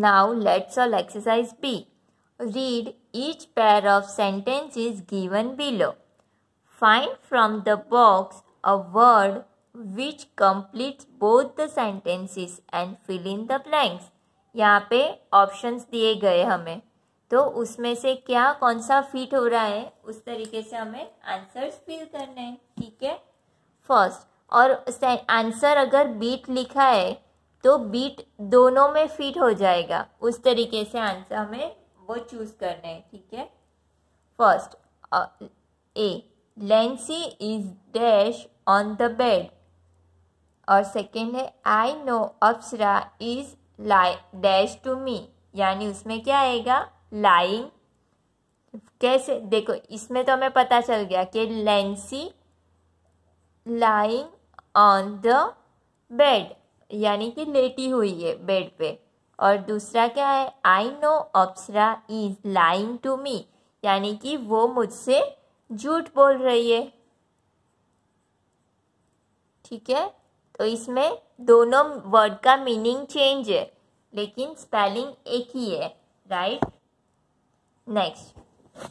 Now let's solve exercise B. Read each pair of sentences given below. Find from the box a word which completes both the sentences and fill in the blanks. यहाँ पे options दिए गए हमें तो उसमें से क्या कौन सा fit हो रहा है उस तरीके से हमें answers fill करने हैं ठीक है First और answer अगर beat लिखा है तो बीट दोनों में फिट हो जाएगा उस तरीके से आंसर हमें वो चूज करना है ठीक है first a Lency is dash on the bed और सेकेंड है I know Apsara is lie dash to me यानी उसमें क्या आएगा लाइंग कैसे देखो इसमें तो हमें पता चल गया कि Lency lying on the bed यानी कि लेटी हुई है बेड पे और दूसरा क्या है I know Apsara is lying to me यानी कि वो मुझसे झूठ बोल रही है ठीक है तो इसमें दोनों वर्ड का मीनिंग चेंज है लेकिन स्पेलिंग एक ही है right next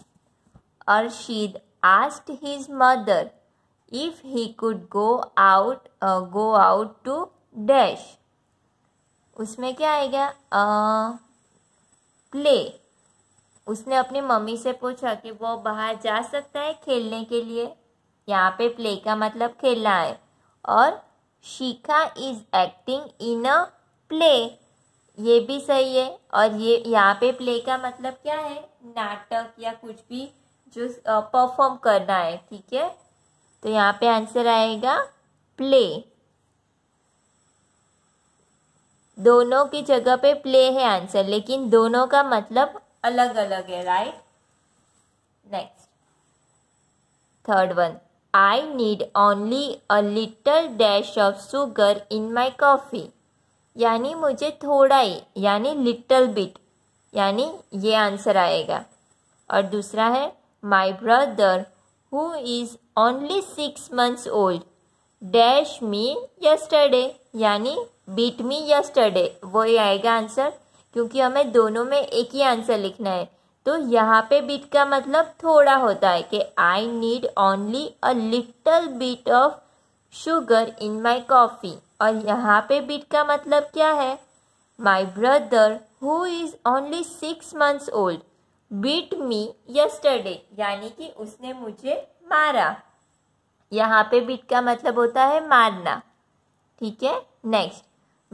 Arshid asked his mother if he could go out go out to dash उसमें क्या आएगा आ, प्ले उसने अपनी मम्मी से पूछा कि वो बाहर जा सकता है खेलने के लिए यहाँ पे प्ले का मतलब खेलना है और Shikha is acting in a play ये भी सही है और ये यहाँ पे प्ले का मतलब क्या है नाटक या कुछ भी जो परफॉर्म करना है ठीक है तो यहाँ पे आंसर आएगा प्ले दोनों की जगह पे प्ले है आंसर लेकिन दोनों का मतलब अलग अलग है right next third one I need only a little dash of sugar in my coffee यानी मुझे थोड़ा ही यानी लिटल बिट यानी ये आंसर आएगा और दूसरा है my brother who is only six months old dash me yesterday यानी बीट मी यस्टरडे वही आएगा आंसर क्योंकि हमें दोनों में एक ही आंसर लिखना है तो यहाँ पे बीट का मतलब थोड़ा होता है कि I need only a little bit of sugar in my coffee और यहाँ पे बीट का मतलब क्या है my brother who is only six months old beat me yesterday यानी कि उसने मुझे मारा यहाँ पे बिट का मतलब होता है मारना ठीक है next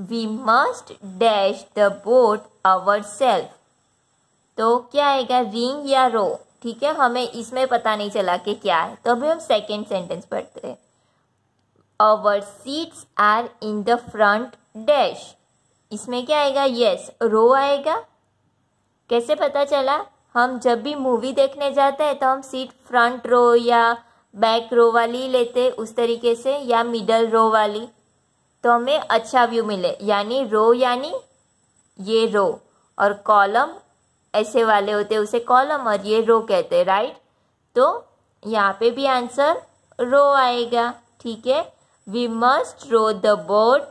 we must dash the boat ourselves तो क्या आएगा रिंग या रो ठीक है हमें इसमें पता नहीं चला कि क्या है तो अभी हम सेकेंड सेंटेंस पढ़ते हैं our seats are in the front dash इसमें क्या आएगा यस yes, रो आएगा कैसे पता चला हम जब भी मूवी देखने जाते हैं तो हम सीट फ्रंट रो या बैक रो वाली लेते उस तरीके से या मिडल रो वाली तो हमें अच्छा व्यू मिले यानी रो यानी ये रो और कॉलम ऐसे वाले होते उसे कॉलम और ये रो कहते राइट तो यहाँ पे भी आंसर रो आएगा ठीक है we must row the boat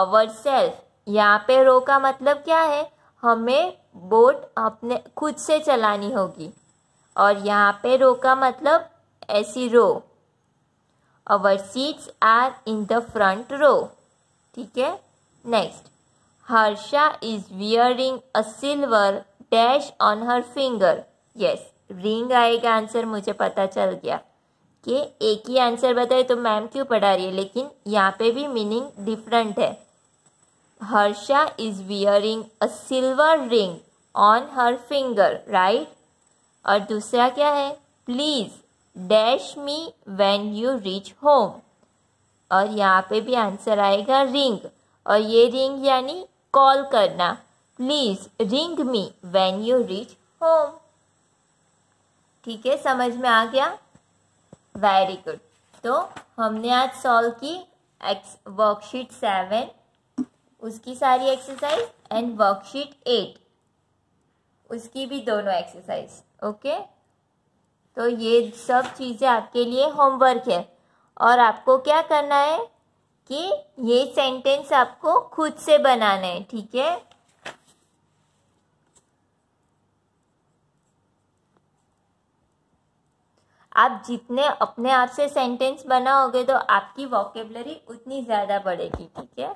ourselves यहाँ पे रो का मतलब क्या है हमें बोट अपने खुद से चलानी होगी और यहाँ पे रो का मतलब ऐसी row our seats are in the front row ठीक है next Harsha is wearing a silver dash on her finger yes ring आएगा आंसर मुझे पता चल गया कि एक ही आंसर बताए तो मैम क्यों पढ़ा रही है लेकिन यहाँ पे भी मीनिंग डिफरेंट है Harsha is wearing a silver ring on her finger right और दूसरा क्या है please dash me when you reach home और यहाँ पे भी आंसर आएगा रिंग और ये रिंग यानी कॉल करना please ring me when you reach home ठीक है समझ में आ गया वेरी गुड तो हमने आज सॉल्व की एक्स वर्कशीट सेवन उसकी सारी एक्सरसाइज एंड वर्कशीट एट उसकी भी दोनों एक्सरसाइज ओके okay? तो ये सब चीज़ें आपके लिए होमवर्क है और आपको क्या करना है कि ये सेंटेंस आपको खुद से बनाना है ठीक है आप जितने अपने आप से सेंटेंस बनाओगे तो आपकी वॉकेबलरी उतनी ज़्यादा बढ़ेगी ठीक है